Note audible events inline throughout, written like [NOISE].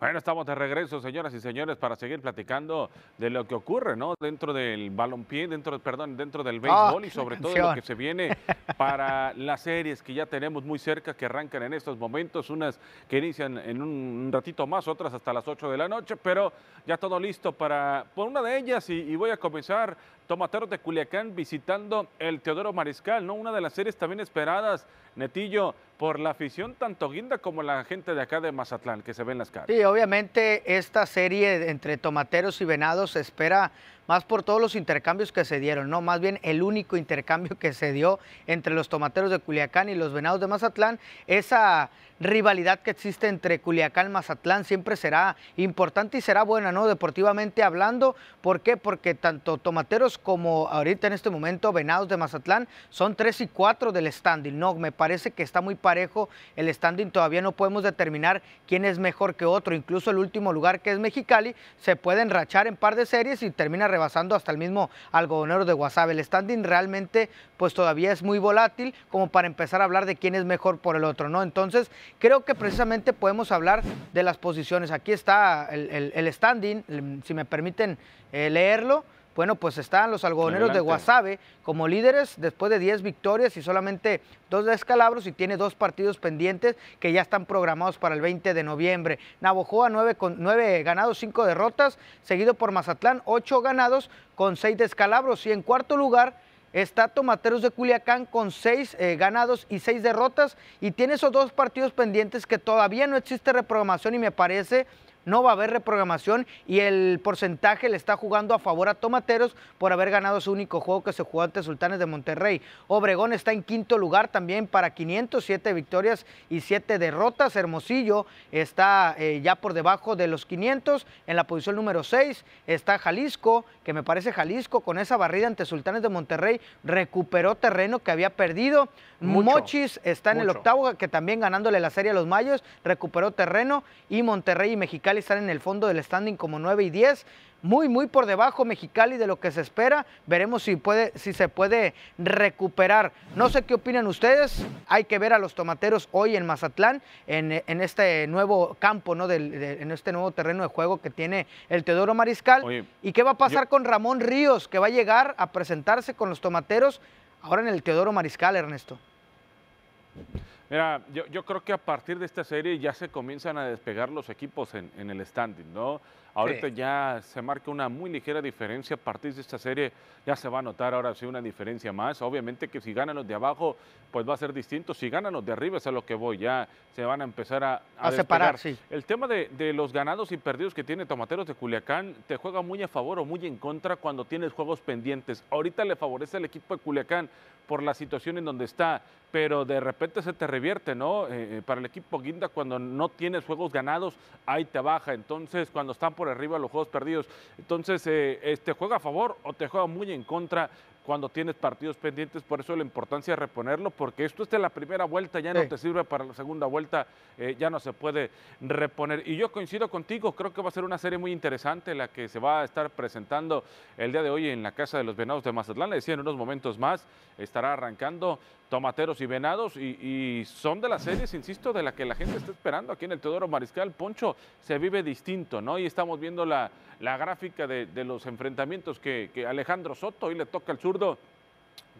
Bueno, estamos de regreso, señoras y señores, para seguir platicando de lo que ocurre, ¿no? Dentro del balompié, dentro, perdón, dentro del ah, béisbol y sobre todo lo que se viene [LAUGHS] para las series que ya tenemos muy cerca, que arrancan en estos momentos, unas que inician en un ratito más, otras hasta las 8 de la noche, pero ya todo listo para por una de ellas y voy a comenzar Tomateros de Culiacán visitando el Teodoro Mariscal, ¿no? Una de las series también esperadas, Netillo, por la afición tanto guinda como la gente de acá de Mazatlán que se ve en las caras. Sí, obviamente esta serie entre Tomateros y Venados se espera más por todos los intercambios que se dieron, ¿no? Más bien el único intercambio que se dio entre los tomateros de Culiacán y los venados de Mazatlán, esa rivalidad que existe entre Culiacán y Mazatlán siempre será importante y será buena, ¿no? Deportivamente hablando, ¿por qué? Porque tanto tomateros como ahorita en este momento venados de Mazatlán son tres y cuatro del standing, ¿no? Me parece que está muy parejo el standing, todavía no podemos determinar quién es mejor que otro, incluso el último lugar que es Mexicali se puede enrachar en par de series y termina basando hasta el mismo algodonero de Guasave. El standing realmente pues todavía es muy volátil como para empezar a hablar de quién es mejor por el otro, ¿no? Entonces creo que precisamente podemos hablar de las posiciones. Aquí está el, standing, si me permiten eh, leerlo. Bueno, pues están los algodoneros de Guasave como líderes después de 10 victorias y solamente dos descalabros y tiene dos partidos pendientes que ya están programados para el 20 de noviembre. Navojoa 9 con ganados, 5 derrotas, seguido por Mazatlán 8 ganados con 6 descalabros y en cuarto lugar está Tomateros de Culiacán con seis eh, ganados y seis derrotas y tiene esos dos partidos pendientes que todavía no existe reprogramación y me parece no va a haber reprogramación y el porcentaje le está jugando a favor a Tomateros por haber ganado su único juego que se jugó ante Sultanes de Monterrey. Obregón está en quinto lugar también para 507 victorias y 7 derrotas. Hermosillo está eh, ya por debajo de los 500. En la posición número 6 está Jalisco, que me parece Jalisco con esa barrida ante Sultanes de Monterrey recuperó terreno que había perdido. Mochis está en el octavo, que también ganándole la serie a los Mayos, recuperó terreno. Y Monterrey y Mexicali estar están en el fondo del standing como 9 y 10. Muy, muy por debajo Mexicali de lo que se espera. Veremos si, puede, si se puede recuperar. No sé qué opinan ustedes. Hay que ver a los tomateros hoy en Mazatlán, en, este nuevo campo, ¿no? en este nuevo terreno de juego que tiene el Teodoro Mariscal. ¿Y qué va a pasar con Ramón Ríos, que va a llegar a presentarse con los tomateros ahora en el Teodoro Mariscal, Ernesto? Mira, yo, creo que a partir de esta serie ya se comienzan a despegar los equipos en, el standing, ¿no? Ahorita ya se marca una muy ligera diferencia. A partir de esta serie ya se va a notar ahora sí una diferencia más. Obviamente que si ganan los de abajo, pues va a ser distinto. Si ganan los de arriba, es a lo que voy. Ya se van a empezar a, a, separar. Sí. El tema de, los ganados y perdidos que tiene Tomateros de Culiacán, te juega muy a favor o muy en contra cuando tienes juegos pendientes. Ahorita le favorece al equipo de Culiacán por la situación en donde está, pero de repente se te revierte, ¿no? Eh, eh, para el equipo Guinda, cuando no tienes juegos ganados, ahí te baja. Entonces, cuando están por arriba los juegos perdidos. Entonces, eh, ¿te este, juega a favor o te juega muy en contra cuando tienes partidos pendientes? Por eso la importancia de reponerlo, porque esto es de la primera vuelta, ya no te sirve para la segunda vuelta, ya no se puede reponer. Y yo coincido contigo, creo que va a ser una serie muy interesante la que se va a estar presentando el día de hoy en la Casa de los Venados de Mazatlán. Le decía en unos momentos más, estará arrancando tomateros y venados y, son de las series, insisto, de la que la gente está esperando aquí en el Teodoro Mariscal. Poncho se vive distinto, ¿no? Y estamos viendo la, gráfica de, los enfrentamientos que, Alejandro Soto hoy le toca el zurdo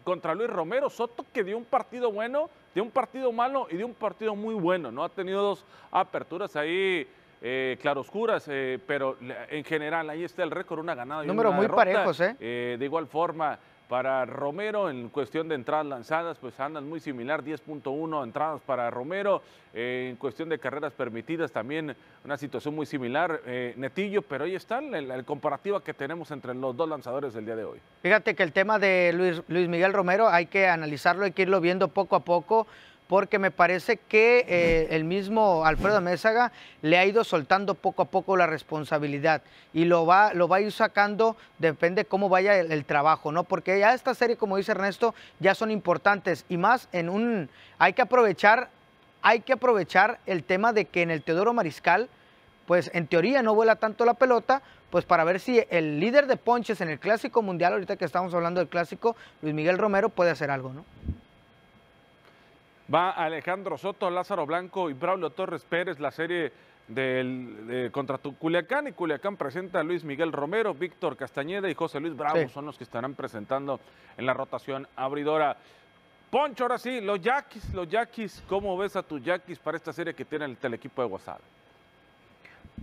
contra Luis Romero. Soto que dio un partido bueno, dio un partido malo y dio un partido muy bueno, ¿no? Ha tenido dos aperturas ahí eh, claroscuras, eh, pero en general ahí está el récord, una ganada. Y Número muy parejos, ¿eh? ¿eh? De igual forma, para Romero, en cuestión de entradas lanzadas, pues andan muy similar, 10.1 entradas para Romero, en cuestión de carreras permitidas también una situación muy similar, Netillo, pero ahí está la, comparativa que tenemos entre los dos lanzadores del día de hoy. Fíjate que el tema de Luis, Luis Miguel Romero hay que analizarlo, hay que irlo viendo poco a poco, porque me parece que eh, el mismo Alfredo Mézaga le ha ido soltando poco a poco la responsabilidad y lo va, lo va a ir sacando, depende cómo vaya el, el, trabajo, ¿no? Porque ya esta serie, como dice Ernesto, ya son importantes y más en un. Hay que aprovechar, hay que aprovechar el tema de que en el Teodoro Mariscal, pues en teoría no vuela tanto la pelota, pues para ver si el líder de ponches en el Clásico Mundial, ahorita que estamos hablando del Clásico, Luis Miguel Romero, puede hacer algo, ¿no? va Alejandro Soto, Lázaro Blanco y Braulio Torres Pérez, la serie del, contra tu Culiacán y Culiacán presenta a Luis Miguel Romero, Víctor Castañeda y José Luis Bravo son los que estarán presentando en la rotación abridora. Poncho, ahora sí, los Yaquis, los Yaquis, ¿cómo ves a tu Yaquis para esta serie que tiene el, telequipo de WhatsApp?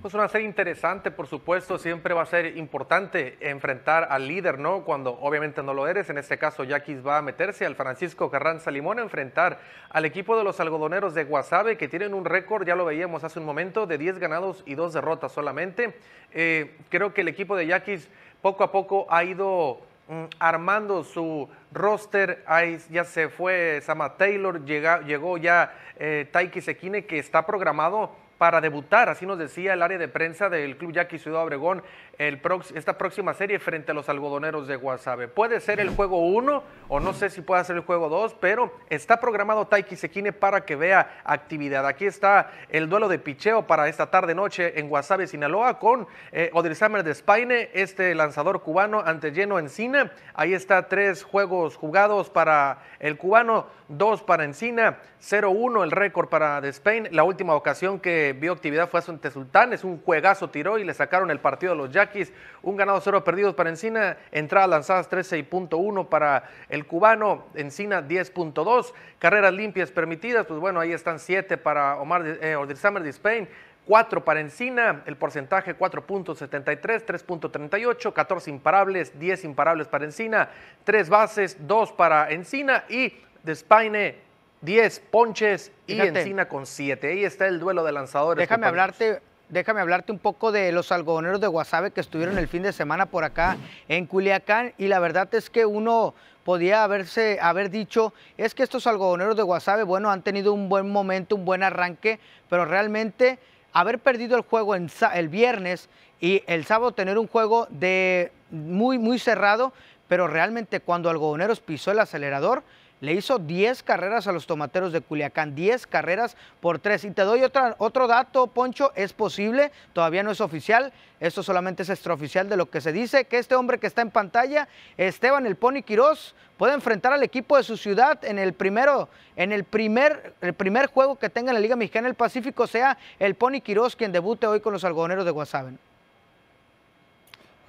Pues una serie interesante, por supuesto, siempre va a ser importante enfrentar al líder, ¿no? Cuando obviamente no lo eres, en este caso Yaquis va a meterse al Francisco Carranza Limón a enfrentar al equipo de los algodoneros de Guasave, que tienen un récord, ya lo veíamos hace un momento, de 10 ganados y 2 derrotas solamente. Eh, creo que el equipo de Yaquis poco a poco ha ido mm, armando su roster. ya se fue Sama Taylor, llega, llegó ya eh, Taiki Sekine, que está programado para debutar, así nos decía el área de prensa del Club Yaqui Ciudad Obregón, esta próxima serie frente a los algodoneros de Guasave. Puede ser el juego 1 o no sé si puede ser el juego 2, pero está programado Taiki Sekine para que vea actividad. Aquí está el duelo de picheo para esta tarde-noche en Guasave, Sinaloa, con eh, Odrizamer de Spaine, este lanzador cubano ante Lleno Encina. Ahí está tres juegos jugados para el cubano, dos para Encina, 0-1 el récord para de Spain. La última ocasión que vio actividad fue es Sultanes, un juegazo tiró y le sacaron el partido a los Yaquis, un ganado cero perdidos para Encina, entradas lanzadas 13.1 para el cubano, Encina 10.2, carreras limpias permitidas, pues bueno, ahí están 7 para Omar eh, de Spain, 4 para Encina, el porcentaje 4.73, 3.38, 14 imparables, 10 imparables para Encina, 3 bases, 2 para Encina y de Despaine 10 ponches y Encina con 7. Ahí está el duelo de lanzadores. Déjame hablarte, déjame hablarte un poco de los algodoneros de Guasave que estuvieron el fin de semana por acá en Culiacán y la verdad es que uno podía haberse haber dicho es que estos algodoneros de Guasave, bueno, han tenido un buen momento, un buen arranque, pero realmente haber perdido el juego el viernes y el sábado tener un juego de muy muy cerrado, pero realmente cuando Algodoneros pisó el acelerador le hizo 10 carreras a los tomateros de Culiacán, 10 carreras por 3. Y te doy otro dato, Poncho, es posible, todavía no es oficial, esto solamente es extraoficial de lo que se dice, que este hombre que está en pantalla, Esteban El Pony Quirós, puede enfrentar al equipo de su ciudad en el primero, en el primer, el primer juego que tenga en la Liga Mexicana del Pacífico, sea el Pony Quirós quien debute hoy con los algodoneros de Guasave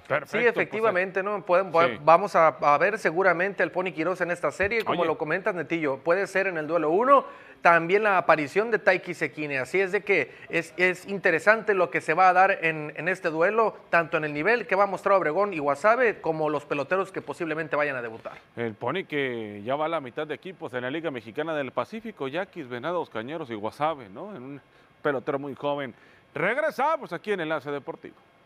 sí, pues, efectivamente, eh, ¿no? Vamos a, ver seguramente al Pony Quiroz en esta serie, como lo comentas, Netillo, puede ser en el duelo 1, también la aparición de Taiki Sekine, así es de que es, interesante lo que se va a dar en, este duelo, tanto en el nivel que va a mostrar Obregón y Wasabe, como los peloteros que posiblemente vayan a debutar. El Pony que ya va a la mitad de equipos en la Liga Mexicana del Pacífico, Yaquis, Venados, Cañeros y Wasabe, ¿no? En un pelotero muy joven. Regresamos pues, aquí en Enlace Deportivo.